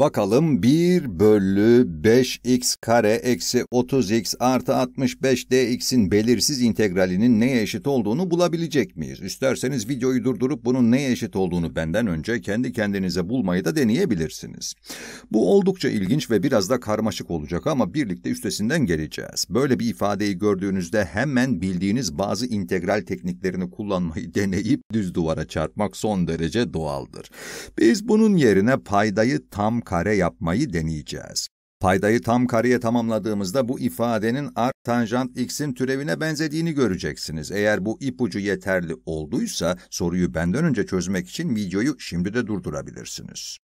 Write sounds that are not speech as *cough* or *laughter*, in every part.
Bakalım 1 bölü 5x kare eksi 30x artı 65 dx'in belirsiz integralinin neye eşit olduğunu bulabilecek miyiz? İsterseniz videoyu durdurup bunun neye eşit olduğunu benden önce kendi kendinize bulmayı da deneyebilirsiniz. Bu oldukça ilginç ve biraz da karmaşık olacak ama birlikte üstesinden geleceğiz. Böyle bir ifadeyi gördüğünüzde hemen bildiğiniz bazı integral tekniklerini kullanmayı *laughs* deneyip düz duvara çarpmak son derece doğaldır. Biz bunun yerine paydayı tam kare yapmayı deneyeceğiz. Paydayı tam kareye tamamladığımızda bu ifadenin art tanjant x'in türevine benzediğini göreceksiniz. Eğer bu ipucu yeterli olduysa soruyu benden önce çözmek için videoyu şimdi de durdurabilirsiniz.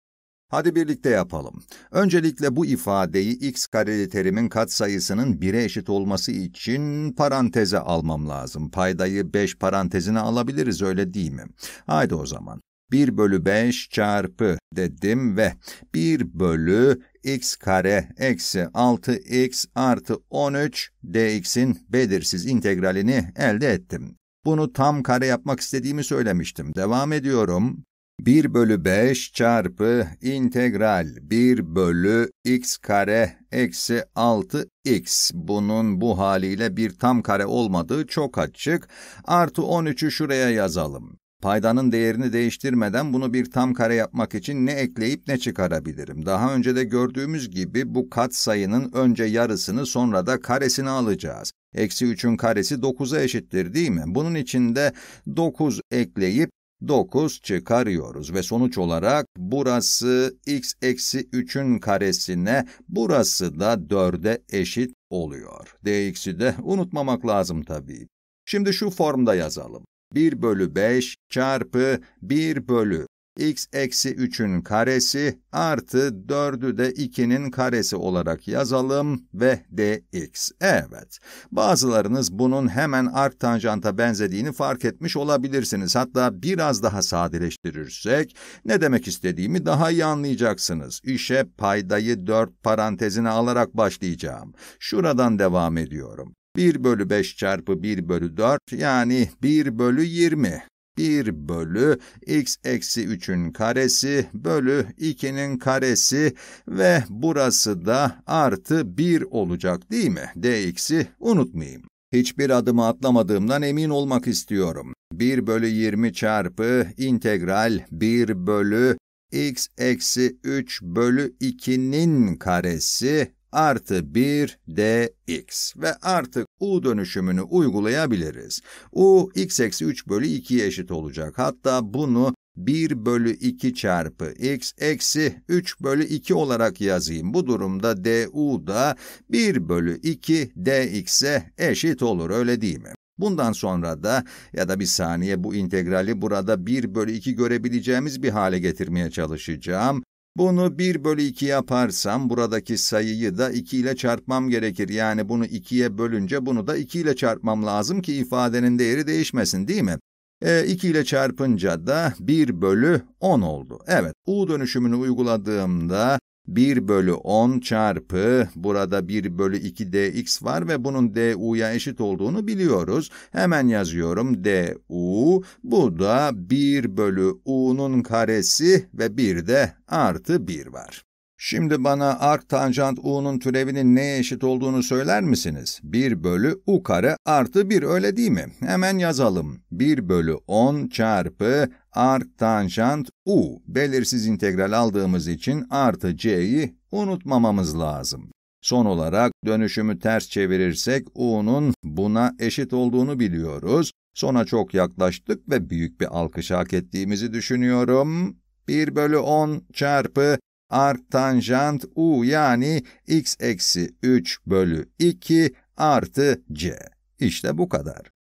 Hadi birlikte yapalım. Öncelikle bu ifadeyi x kareli terimin katsayısının 1'e eşit olması için paranteze almam lazım. Paydayı 5 parantezine alabiliriz öyle değil mi? Haydi o zaman. 1 bölü 5 çarpı dedim ve 1 bölü x kare eksi 6x artı 13 dx'in belirsiz integralini elde ettim. Bunu tam kare yapmak istediğimi söylemiştim. Devam ediyorum. 1 bölü 5 çarpı integral 1 bölü x kare eksi 6x. Bunun bu haliyle bir tam kare olmadığı çok açık. Artı 13'ü şuraya yazalım. Paydanın değerini değiştirmeden bunu bir tam kare yapmak için ne ekleyip ne çıkarabilirim? Daha önce de gördüğümüz gibi bu kat sayının önce yarısını sonra da karesini alacağız. Eksi 3'ün karesi 9'a eşittir değil mi? Bunun için de 9 ekleyip 9 çıkarıyoruz ve sonuç olarak burası x eksi 3'ün karesine burası da 4'e eşit oluyor. dx'i de unutmamak lazım tabii. Şimdi şu formda yazalım. 1 bölü 5 çarpı 1 bölü x eksi 3'ün karesi artı 4'ü de 2'nin karesi olarak yazalım ve dx. Evet, bazılarınız bunun hemen ark tanjanta benzediğini fark etmiş olabilirsiniz. Hatta biraz daha sadeleştirirsek ne demek istediğimi daha iyi anlayacaksınız. İşe paydayı 4 parantezine alarak başlayacağım. Şuradan devam ediyorum. 1 bölü 5 çarpı 1 bölü 4 yani 1 bölü 20. 1 bölü x eksi 3'ün karesi bölü 2'nin karesi ve burası da artı 1 olacak değil mi? dx'i unutmayayım. Hiçbir adımı atlamadığımdan emin olmak istiyorum. 1 bölü 20 çarpı integral 1 bölü x eksi 3 bölü 2'nin karesi artı 1 dx ve artık u dönüşümünü uygulayabiliriz. u x eksi 3 bölü 2'ye eşit olacak. Hatta bunu 1 bölü 2 çarpı x eksi 3 bölü 2 olarak yazayım. Bu durumda du da 1 bölü 2 dx'e eşit olur öyle değil mi? Bundan sonra da ya da bir saniye bu integrali burada 1 bölü 2 görebileceğimiz bir hale getirmeye çalışacağım. Bunu 1 bölü 2 yaparsam buradaki sayıyı da 2 ile çarpmam gerekir. Yani bunu 2'ye bölünce bunu da 2 ile çarpmam lazım ki ifadenin değeri değişmesin değil mi? E, 2 ile çarpınca da 1 bölü 10 oldu. Evet, U dönüşümünü uyguladığımda 1 bölü 10 çarpı, burada 1 bölü 2 dx var ve bunun du'ya eşit olduğunu biliyoruz. Hemen yazıyorum du, bu da 1 bölü u'nun karesi ve bir de artı 1 var. Şimdi bana ark tanjant u'nun türevinin neye eşit olduğunu söyler misiniz? 1 bölü u kare artı 1 öyle değil mi? Hemen yazalım. 1 bölü 10 çarpı ark tanjant u. Belirsiz integral aldığımız için artı c'yi unutmamamız lazım. Son olarak dönüşümü ters çevirirsek u'nun buna eşit olduğunu biliyoruz. Sona çok yaklaştık ve büyük bir alkış hak ettiğimizi düşünüyorum. 1 bölü 10 çarpı art tanjant u yani x eksi 3 bölü 2 artı c. İşte bu kadar.